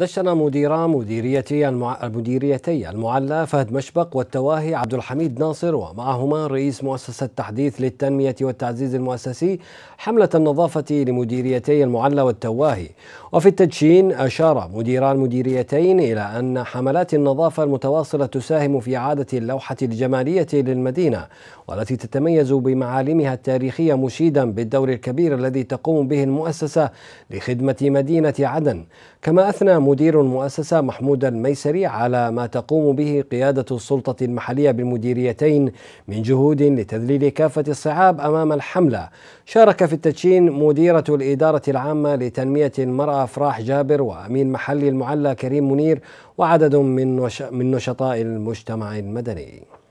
دشن مديرا مديريتي المديريتي المعلى فهد مشبق والتواهي عبد الحميد ناصر ومعهما رئيس مؤسسة تحديث للتنمية والتعزيز المؤسسي حملة النظافة لمديريتي المعلى والتواهي وفي التدشين أشار مديرا المديريتين إلى أن حملات النظافة المتواصلة تساهم في إعادة اللوحة الجمالية للمدينة والتي تتميز بمعالمها التاريخية مشيدا بالدور الكبير الذي تقوم به المؤسسة لخدمة مدينة عدن كما أثنى مدير المؤسسة محمود الميسري على ما تقوم به قيادة السلطة المحلية بالمديريتين من جهود لتذليل كافة الصعاب أمام الحملة شارك في التدشين مديرة الإدارة العامة لتنمية المرأة فراح جابر وأمين محلي المعلى كريم منير وعدد من نشطاء المجتمع المدني